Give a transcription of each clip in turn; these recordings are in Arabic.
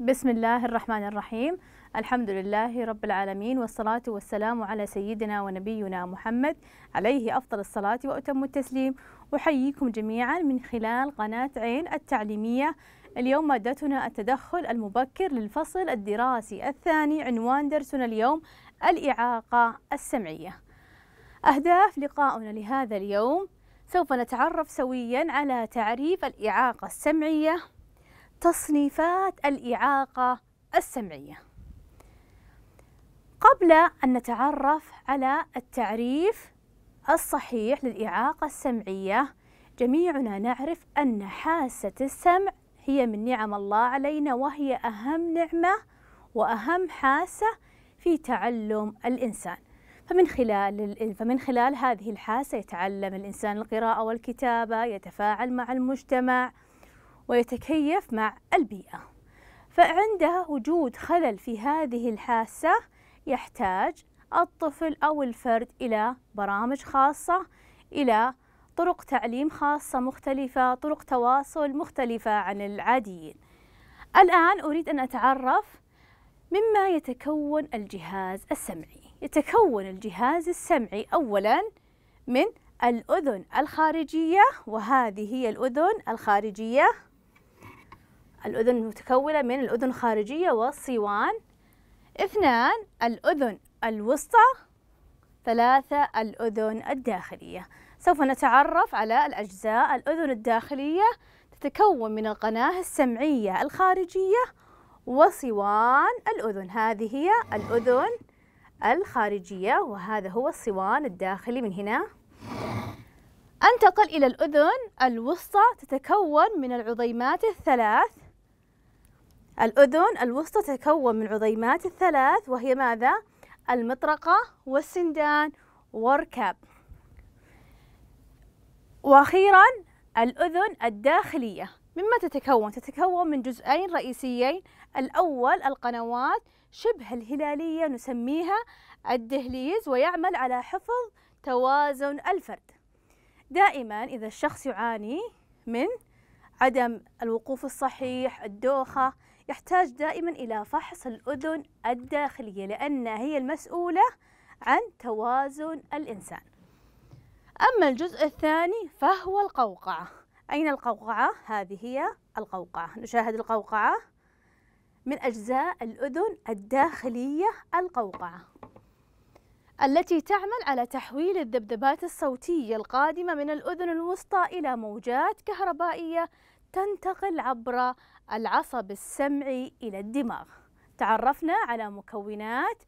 بسم الله الرحمن الرحيم الحمد لله رب العالمين والصلاة والسلام على سيدنا ونبينا محمد عليه أفضل الصلاة وأتم التسليم أحييكم جميعا من خلال قناة عين التعليمية اليوم مادتنا التدخل المبكر للفصل الدراسي الثاني عنوان درسنا اليوم الإعاقة السمعية أهداف لقاؤنا لهذا اليوم سوف نتعرف سويا على تعريف الإعاقة السمعية تصنيفات الإعاقة السمعية قبل أن نتعرف على التعريف الصحيح للإعاقة السمعية جميعنا نعرف أن حاسة السمع هي من نعم الله علينا وهي أهم نعمة وأهم حاسة في تعلم الإنسان فمن خلال فمن خلال هذه الحاسة يتعلم الإنسان القراءة والكتابة يتفاعل مع المجتمع ويتكيف مع البيئة فعند وجود خلل في هذه الحاسة يحتاج الطفل أو الفرد إلى برامج خاصة إلى طرق تعليم خاصة مختلفة طرق تواصل مختلفة عن العاديين الآن أريد أن أتعرف مما يتكون الجهاز السمعي يتكون الجهاز السمعي أولا من الأذن الخارجية وهذه هي الأذن الخارجية الأذن متكونة من الأذن الخارجية والصوان اثنان الأذن الوسطى ثلاثة الأذن الداخلية سوف نتعرف على الأجزاء الأذن الداخلية تتكون من القناة السمعية الخارجية وصوان الأذن هذه هي الأذن الخارجية وهذا هو الصوان الداخلي من هنا أنتقل إلى الأذن الوسطى تتكون من العظيمات الثلاث الأذن الوسطى تتكون من عظيمات الثلاث وهي ماذا؟ المطرقة والسندان والركاب وأخيرا الأذن الداخلية مما تتكون؟ تتكون من جزئين رئيسيين الأول القنوات شبه الهلالية نسميها الدهليز ويعمل على حفظ توازن الفرد دائما إذا الشخص يعاني من عدم الوقوف الصحيح الدوخة يحتاج دائما إلى فحص الأذن الداخلية لأنها هي المسؤولة عن توازن الإنسان أما الجزء الثاني فهو القوقعة أين القوقعة؟ هذه هي القوقعة نشاهد القوقعة من أجزاء الأذن الداخلية القوقعة التي تعمل على تحويل الذبذبات الصوتية القادمة من الأذن الوسطى إلى موجات كهربائية تنتقل عبر العصب السمعي إلى الدماغ تعرفنا على مكونات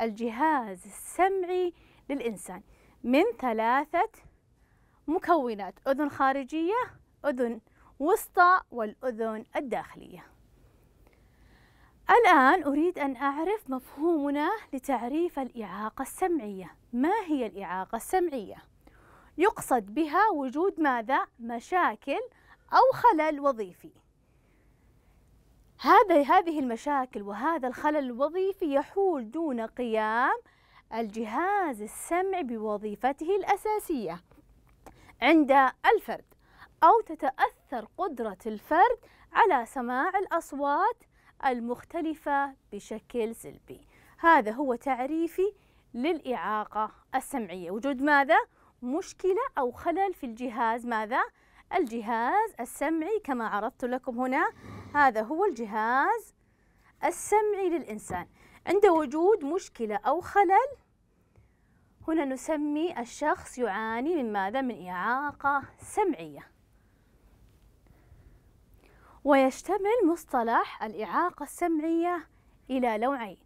الجهاز السمعي للإنسان من ثلاثة مكونات أذن خارجية أذن وسطى والأذن الداخلية الآن أريد أن أعرف مفهومنا لتعريف الإعاقة السمعية ما هي الإعاقة السمعية؟ يقصد بها وجود ماذا؟ مشاكل أو خلل وظيفي هذا هذه المشاكل وهذا الخلل الوظيفي يحول دون قيام الجهاز السمعي بوظيفته الأساسية عند الفرد أو تتأثر قدرة الفرد على سماع الأصوات المختلفة بشكل سلبي هذا هو تعريفي للإعاقة السمعية وجود ماذا؟ مشكلة أو خلل في الجهاز ماذا؟ الجهاز السمعي كما عرضت لكم هنا هذا هو الجهاز السمعي للإنسان عند وجود مشكلة أو خلل هنا نسمي الشخص يعاني من ماذا؟ من إعاقة سمعية ويشتمل مصطلح الإعاقة السمعية إلى نوعين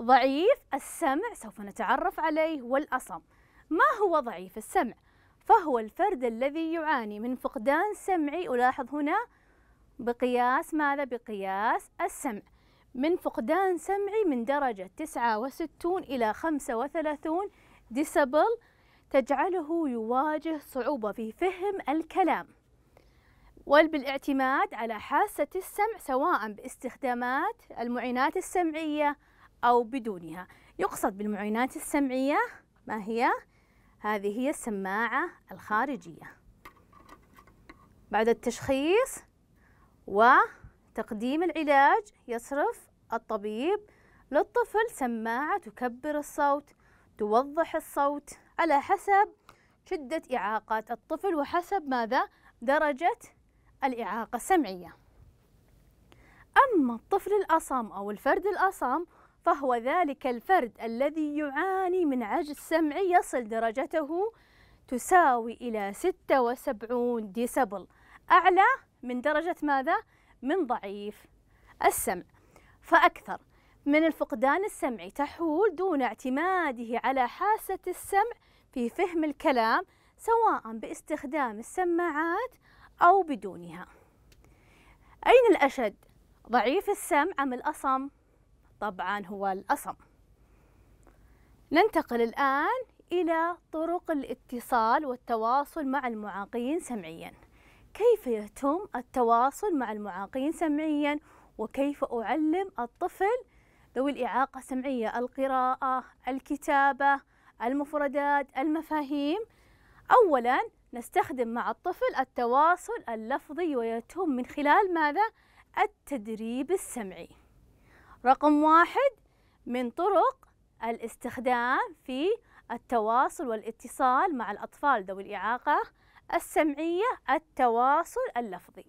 ضعيف السمع سوف نتعرف عليه والأصم ما هو ضعيف السمع؟ فهو الفرد الذي يعاني من فقدان سمعي ألاحظ هنا بقياس ماذا؟ بقياس السمع من فقدان سمعي من درجة 69 إلى 35 ديسبل تجعله يواجه صعوبة في فهم الكلام وبالاعتماد على حاسة السمع سواء باستخدامات المعينات السمعية أو بدونها يقصد بالمعينات السمعية ما هي؟ هذه هي السماعة الخارجية بعد التشخيص وتقديم العلاج يصرف الطبيب للطفل سماعة تكبر الصوت توضح الصوت على حسب شدة إعاقة الطفل وحسب ماذا درجة الإعاقة السمعية أما الطفل الأصم أو الفرد الأصم فهو ذلك الفرد الذي يعاني من عجز سمعي يصل درجته تساوي إلى 76 ديسبل أعلى من درجة ماذا؟ من ضعيف السمع فأكثر من الفقدان السمعي تحول دون اعتماده على حاسة السمع في فهم الكلام سواء باستخدام السماعات أو بدونها أين الأشد؟ ضعيف السمع أم الأصم؟ طبعا هو الأصم ننتقل الآن إلى طرق الاتصال والتواصل مع المعاقين سمعيا كيف يتم التواصل مع المعاقين سمعيا وكيف أعلم الطفل ذوي الإعاقة السمعية القراءة الكتابة المفردات المفاهيم أولا نستخدم مع الطفل التواصل اللفظي ويتم من خلال ماذا؟ التدريب السمعي رقم واحد من طرق الاستخدام في التواصل والاتصال مع الأطفال ذوي الإعاقة السمعية التواصل اللفظي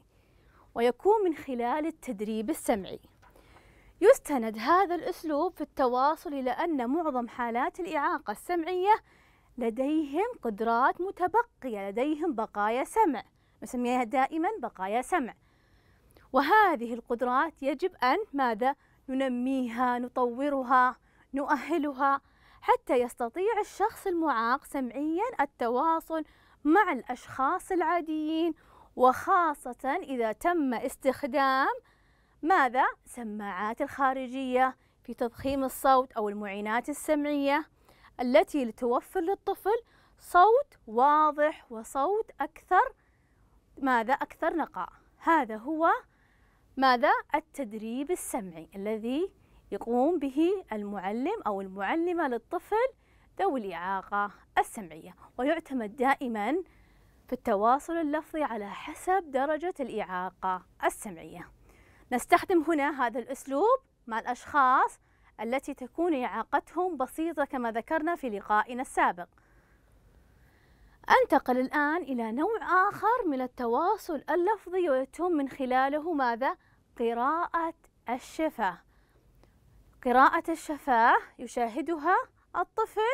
ويكون من خلال التدريب السمعي يستند هذا الأسلوب في التواصل إلى أن معظم حالات الإعاقة السمعية لديهم قدرات متبقية لديهم بقايا سمع نسميها دائما بقايا سمع وهذه القدرات يجب أن ماذا ننميها نطورها نؤهلها حتى يستطيع الشخص المعاق سمعيا التواصل مع الأشخاص العاديين وخاصة إذا تم استخدام ماذا؟ سماعات الخارجية في تضخيم الصوت أو المعينات السمعية التي توفر للطفل صوت واضح وصوت أكثر ماذا أكثر نقاء هذا هو ماذا التدريب السمعي الذي يقوم به المعلم أو المعلمة للطفل ذوي الإعاقة السمعية ويعتمد دائما في التواصل اللفظي على حسب درجة الإعاقة السمعية نستخدم هنا هذا الأسلوب مع الأشخاص التي تكون إعاقتهم بسيطة كما ذكرنا في لقائنا السابق أنتقل الآن إلى نوع آخر من التواصل اللفظي ويتم من خلاله ماذا؟ قراءة الشفاه قراءة الشفاه يشاهدها الطفل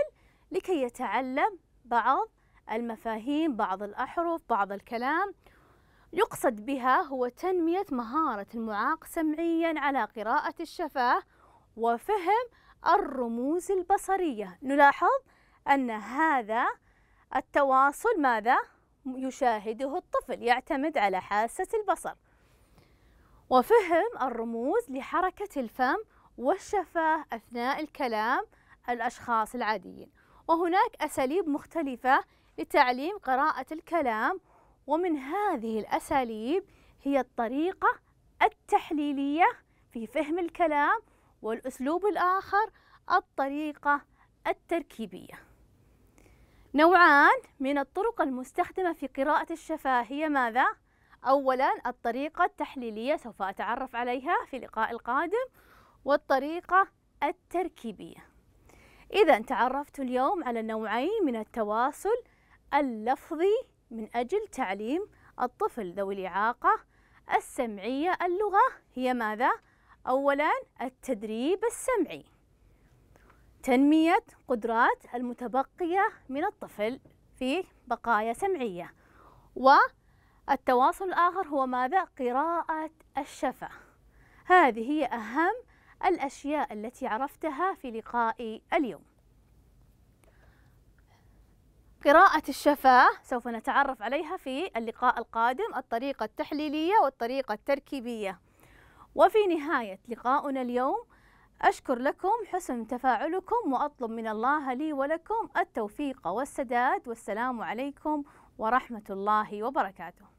لكي يتعلم بعض المفاهيم بعض الأحرف بعض الكلام يقصد بها هو تنمية مهارة المعاق سمعيا على قراءة الشفاه وفهم الرموز البصرية نلاحظ أن هذا التواصل ماذا؟ يشاهده الطفل يعتمد على حاسة البصر وفهم الرموز لحركة الفم والشفاه أثناء الكلام الأشخاص العاديين وهناك أساليب مختلفة لتعليم قراءة الكلام ومن هذه الأساليب هي الطريقة التحليلية في فهم الكلام والأسلوب الآخر الطريقة التركيبية نوعان من الطرق المستخدمة في قراءة الشفاهية ماذا؟ أولا الطريقة التحليلية سوف أتعرف عليها في لقاء القادم والطريقة التركيبية إذا تعرفت اليوم على نوعين من التواصل اللفظي من أجل تعليم الطفل ذوي الإعاقة السمعية اللغة هي ماذا؟ أولا التدريب السمعي تنمية قدرات المتبقية من الطفل في بقايا سمعية والتواصل الآخر هو ماذا؟ قراءة الشفة هذه هي أهم الأشياء التي عرفتها في لقائي اليوم قراءة الشفاه سوف نتعرف عليها في اللقاء القادم الطريقة التحليلية والطريقة التركيبية وفي نهاية لقاؤنا اليوم أشكر لكم حسن تفاعلكم وأطلب من الله لي ولكم التوفيق والسداد والسلام عليكم ورحمة الله وبركاته